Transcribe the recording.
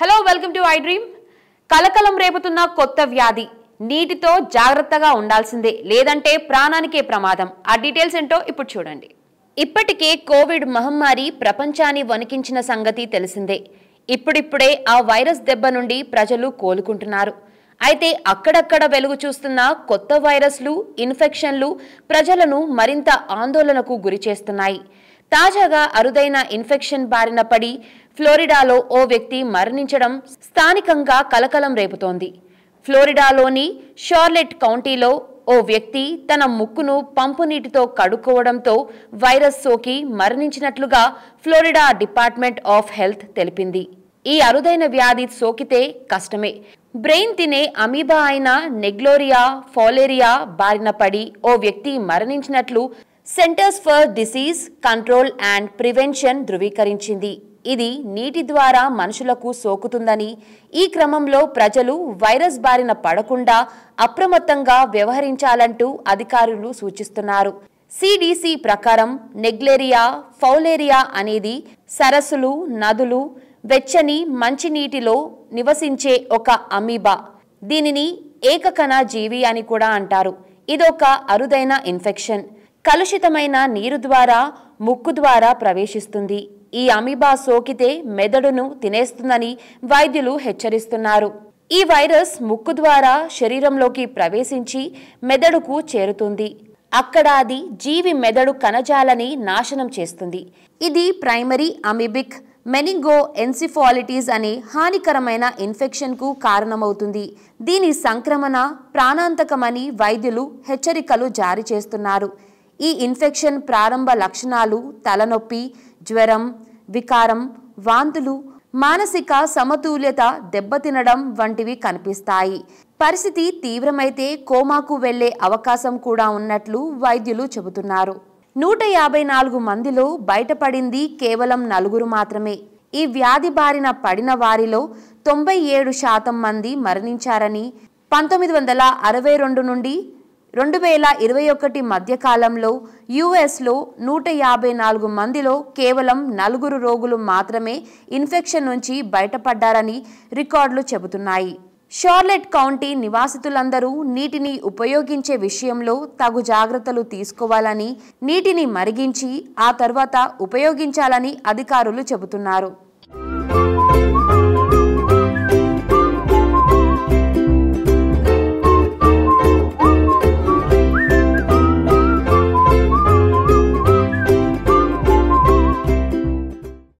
hello welcome to I dream కలకలం రేపుతున్న కొత్త వ్యాధి నీటితో జాగ్రత్తగా ఉండాల్సిందే లేదంటే ప్రాణానికే ప్రమాదం ఆ డీటెయిల్స్ ఏంటో ఇప్పుడు చూడండి ఇప్పటికే కోవిడ్ మహమ్మారి ప్రపంచాన్ని వణికించిన సంగతి తెలిసిందే ఇప్పుడిప్పుడే ఆ వైరస్ దెబ్బ నుండి ప్రజలు కోలుకుంటున్నారు అయితే అక్కడక్కడ వెలుగు చూస్తున్న కొత్త వైరస్లు ఇన్ఫెక్షన్లు ప్రజలను మరింత ఆందోళనకు గురిచేస్తున్నాయి తాజాగా అరుదైన ఇన్ఫెక్షన్ బారిన పడి ఫ్లోరిడాలో ఓ వ్యక్తి మరణించడం స్థానికంగా కలకలం రేపుతోంది ఫ్లోరిడాలోని షార్లెట్ కౌంటీలో ఓ వ్యక్తి తన ముక్కును పంపునీటితో కడుక్కోవడంతో వైరస్ సోకి మరణించినట్లుగా ఫ్లోరిడా డిపార్ట్మెంట్ ఆఫ్ హెల్త్ తెలిపింది ఈ అరుదైన వ్యాధి సోకితే కష్టమే బ్రెయిన్ తినే అమీబా అయిన నెగ్లోరియా ఫాలేరియా బారిన పడి ఓ వ్యక్తి మరణించినట్లు centers for disease control and prevention ధృవీకరించింది ఇది నీటి ద్వారా మనుషులకు సోకుతుందని ఈ క్రమంలో ప్రజలు వైరస్ బారిన పడకుండా అప్రమత్తంగా వ్యవహరించాలంటూ అధికారులు సూచిస్తున్నారు సిడిసి ప్రకారం నెగ్లేరియా ఫౌలేరియా అనేది సరస్సులు నదులు వెచ్చని మంచినీటిలో నివసించే ఒక అమీబా దీనిని ఏకకణ జీవి అని కూడా అంటారు ఇదొక అరుదైన ఇన్ఫెక్షన్ కలుషితమైన నీరు ద్వారా ముక్కు ద్వారా ప్రవేశిస్తుంది ఈ అమీబా సోకితే మెదడును తినేస్తుందని వైద్యులు హెచ్చరిస్తున్నారు ఈ వైరస్ ముక్కు ద్వారా శరీరంలోకి ప్రవేశించి మెదడుకు చేరుతుంది అక్కడ అది జీవి మెదడు కణజాలని నాశనం చేస్తుంది ఇది ప్రైమరీ అమిబిక్ మెనింగో ఎన్సిఫాలిటీస్ అనే హానికరమైన ఇన్ఫెక్షన్కు కారణమవుతుంది దీని సంక్రమణ ప్రాణాంతకమని వైద్యులు హెచ్చరికలు జారీ చేస్తున్నారు ఈ ఇన్ఫెక్షన్ ప్రారంభ లక్షణాలు తలనొప్పి జ్వరం వికారం వాంతులు మానసిక సమతుల్యత దెబ్బతినడం వంటివి కనిపిస్తాయి పరిస్థితి తీవ్రమైతే కోమాకు వెళ్లే అవకాశం కూడా ఉన్నట్లు వైద్యులు చెబుతున్నారు నూట యాభై నాలుగు మందిలో బయటపడింది కేవలం నలుగురు మాత్రమే ఈ వ్యాధి బారిన పడిన వారిలో తొంభై ఏడు శాతం మంది మరణించారని పంతొమ్మిది వందల అరవై రెండు నుండి రెండు వేల ఇరవై ఒకటి మధ్యకాలంలో యుఎస్లో నూట యాభై నాలుగు మందిలో కేవలం నలుగురు రోగులు మాత్రమే ఇన్ఫెక్షన్ నుంచి బయటపడ్డారని రికార్డులు చెబుతున్నాయి షార్లెట్ కౌంటీ నివాసితులందరూ నీటిని ఉపయోగించే విషయంలో తగు జాగ్రత్తలు తీసుకోవాలని నీటిని మరిగించి ఆ తర్వాత ఉపయోగించాలని అధికారులు చెబుతున్నారు